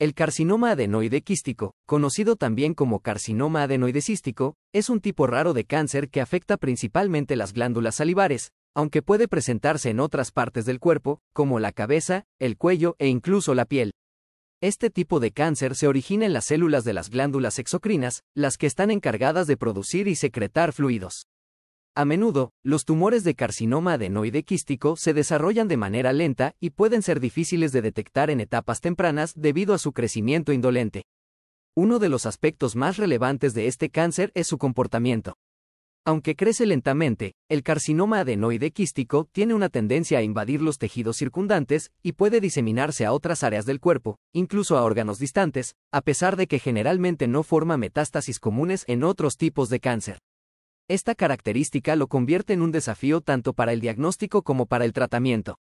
El carcinoma adenoide quístico, conocido también como carcinoma adenoide cístico, es un tipo raro de cáncer que afecta principalmente las glándulas salivares, aunque puede presentarse en otras partes del cuerpo, como la cabeza, el cuello e incluso la piel. Este tipo de cáncer se origina en las células de las glándulas exocrinas, las que están encargadas de producir y secretar fluidos. A menudo, los tumores de carcinoma adenoide quístico se desarrollan de manera lenta y pueden ser difíciles de detectar en etapas tempranas debido a su crecimiento indolente. Uno de los aspectos más relevantes de este cáncer es su comportamiento. Aunque crece lentamente, el carcinoma adenoide quístico tiene una tendencia a invadir los tejidos circundantes y puede diseminarse a otras áreas del cuerpo, incluso a órganos distantes, a pesar de que generalmente no forma metástasis comunes en otros tipos de cáncer. Esta característica lo convierte en un desafío tanto para el diagnóstico como para el tratamiento.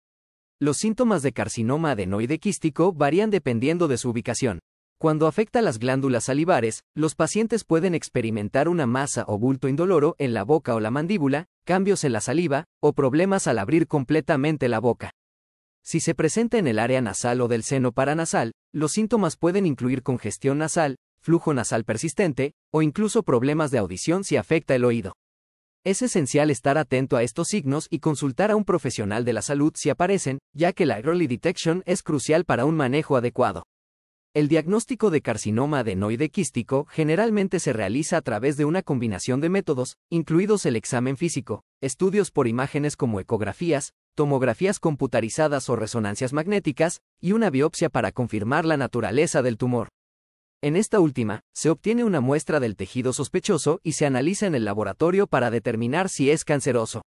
Los síntomas de carcinoma adenoide quístico varían dependiendo de su ubicación. Cuando afecta las glándulas salivares, los pacientes pueden experimentar una masa o bulto indoloro en la boca o la mandíbula, cambios en la saliva, o problemas al abrir completamente la boca. Si se presenta en el área nasal o del seno paranasal, los síntomas pueden incluir congestión nasal, flujo nasal persistente, o incluso problemas de audición si afecta el oído. Es esencial estar atento a estos signos y consultar a un profesional de la salud si aparecen, ya que la early detection es crucial para un manejo adecuado. El diagnóstico de carcinoma adenoide quístico generalmente se realiza a través de una combinación de métodos, incluidos el examen físico, estudios por imágenes como ecografías, tomografías computarizadas o resonancias magnéticas, y una biopsia para confirmar la naturaleza del tumor. En esta última, se obtiene una muestra del tejido sospechoso y se analiza en el laboratorio para determinar si es canceroso.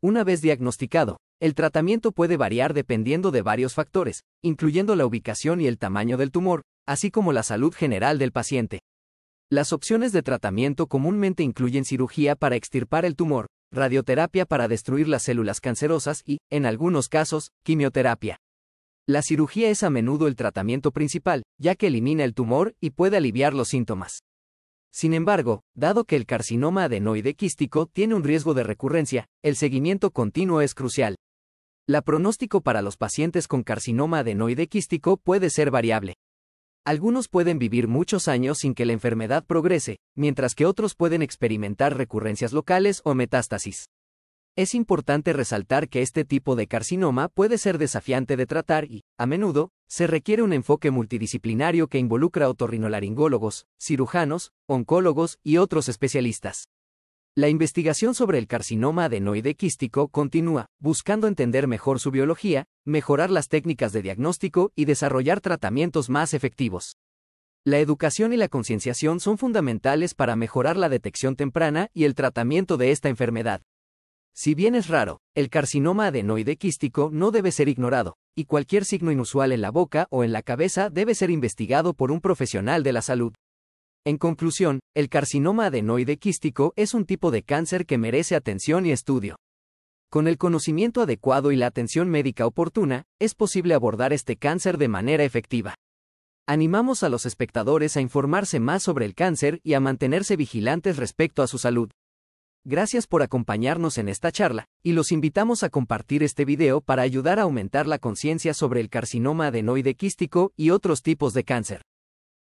Una vez diagnosticado, el tratamiento puede variar dependiendo de varios factores, incluyendo la ubicación y el tamaño del tumor, así como la salud general del paciente. Las opciones de tratamiento comúnmente incluyen cirugía para extirpar el tumor, radioterapia para destruir las células cancerosas y, en algunos casos, quimioterapia. La cirugía es a menudo el tratamiento principal, ya que elimina el tumor y puede aliviar los síntomas. Sin embargo, dado que el carcinoma adenoide quístico tiene un riesgo de recurrencia, el seguimiento continuo es crucial. La pronóstico para los pacientes con carcinoma adenoide quístico puede ser variable. Algunos pueden vivir muchos años sin que la enfermedad progrese, mientras que otros pueden experimentar recurrencias locales o metástasis. Es importante resaltar que este tipo de carcinoma puede ser desafiante de tratar y, a menudo, se requiere un enfoque multidisciplinario que involucra otorrinolaringólogos, cirujanos, oncólogos y otros especialistas. La investigación sobre el carcinoma adenoide quístico continúa, buscando entender mejor su biología, mejorar las técnicas de diagnóstico y desarrollar tratamientos más efectivos. La educación y la concienciación son fundamentales para mejorar la detección temprana y el tratamiento de esta enfermedad. Si bien es raro, el carcinoma adenoide quístico no debe ser ignorado, y cualquier signo inusual en la boca o en la cabeza debe ser investigado por un profesional de la salud. En conclusión, el carcinoma adenoide quístico es un tipo de cáncer que merece atención y estudio. Con el conocimiento adecuado y la atención médica oportuna, es posible abordar este cáncer de manera efectiva. Animamos a los espectadores a informarse más sobre el cáncer y a mantenerse vigilantes respecto a su salud. Gracias por acompañarnos en esta charla, y los invitamos a compartir este video para ayudar a aumentar la conciencia sobre el carcinoma adenoide quístico y otros tipos de cáncer.